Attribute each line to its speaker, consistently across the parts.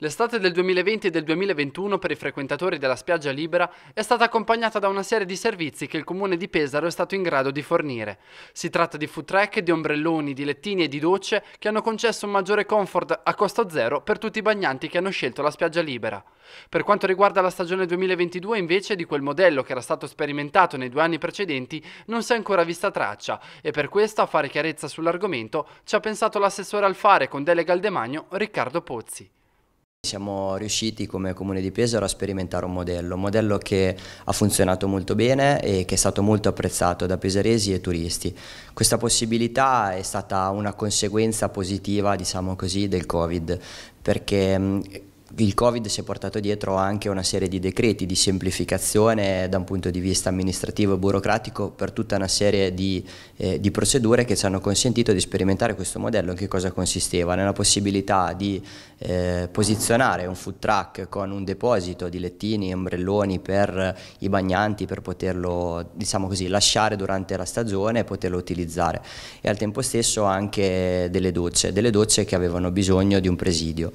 Speaker 1: L'estate del 2020 e del 2021 per i frequentatori della spiaggia libera è stata accompagnata da una serie di servizi che il comune di Pesaro è stato in grado di fornire. Si tratta di food track, di ombrelloni, di lettini e di docce che hanno concesso un maggiore comfort a costo zero per tutti i bagnanti che hanno scelto la spiaggia libera. Per quanto riguarda la stagione 2022 invece di quel modello che era stato sperimentato nei due anni precedenti non si è ancora vista traccia e per questo a fare chiarezza sull'argomento ci ha pensato l'assessore al fare con delega al demagno Riccardo Pozzi.
Speaker 2: Siamo riusciti come Comune di Pesaro a sperimentare un modello, un modello che ha funzionato molto bene e che è stato molto apprezzato da pesaresi e turisti. Questa possibilità è stata una conseguenza positiva, diciamo così, del Covid, perché il Covid si è portato dietro anche una serie di decreti di semplificazione da un punto di vista amministrativo e burocratico per tutta una serie di, eh, di procedure che ci hanno consentito di sperimentare questo modello. In che cosa consisteva? Nella possibilità di eh, posizionare un food truck con un deposito di lettini e ombrelloni per i bagnanti per poterlo diciamo così, lasciare durante la stagione e poterlo utilizzare e al tempo stesso anche delle docce, delle docce che avevano bisogno di un presidio.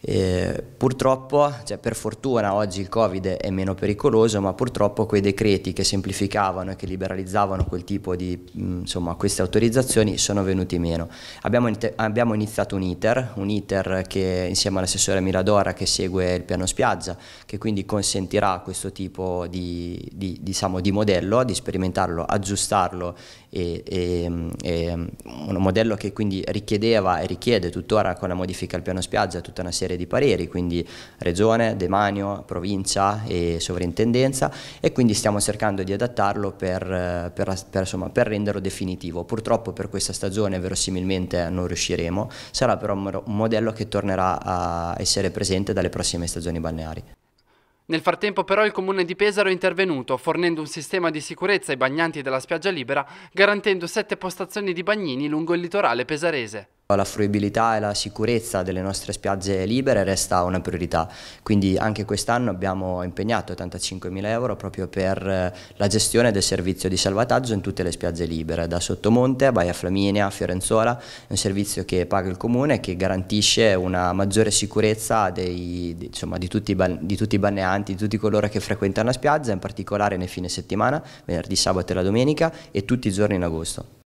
Speaker 2: Eh, purtroppo, cioè per fortuna oggi il Covid è meno pericoloso, ma purtroppo quei decreti che semplificavano e che liberalizzavano quel tipo di mm, insomma, queste autorizzazioni sono venuti meno. Abbiamo, abbiamo iniziato un iter, un iter che insieme all'assessore Miradora che segue il piano spiaggia, che quindi consentirà questo tipo di, di, diciamo, di modello, di sperimentarlo, aggiustarlo e, e, e mm, un modello che quindi richiedeva e richiede tuttora con la modifica al piano spiaggia tutta una serie serie di pareri, quindi regione, demanio, provincia e sovrintendenza e quindi stiamo cercando di adattarlo per, eh, per, per, insomma, per renderlo definitivo. Purtroppo per questa stagione verosimilmente non riusciremo, sarà però un modello che tornerà a essere presente dalle prossime stagioni balneari.
Speaker 1: Nel frattempo però il comune di Pesaro è intervenuto fornendo un sistema di sicurezza ai bagnanti della spiaggia libera garantendo sette postazioni di bagnini lungo il litorale pesarese.
Speaker 2: La fruibilità e la sicurezza delle nostre spiagge libere resta una priorità, quindi anche quest'anno abbiamo impegnato 85.000 euro proprio per eh, la gestione del servizio di salvataggio in tutte le spiagge libere, da Sottomonte, a Baia Flaminia, Fiorenzola, un servizio che paga il comune e che garantisce una maggiore sicurezza dei, insomma, di, tutti di, tutti i banneanti, di tutti coloro che frequentano la spiaggia, in particolare nei fine settimana, venerdì, sabato e la domenica e tutti i giorni in agosto.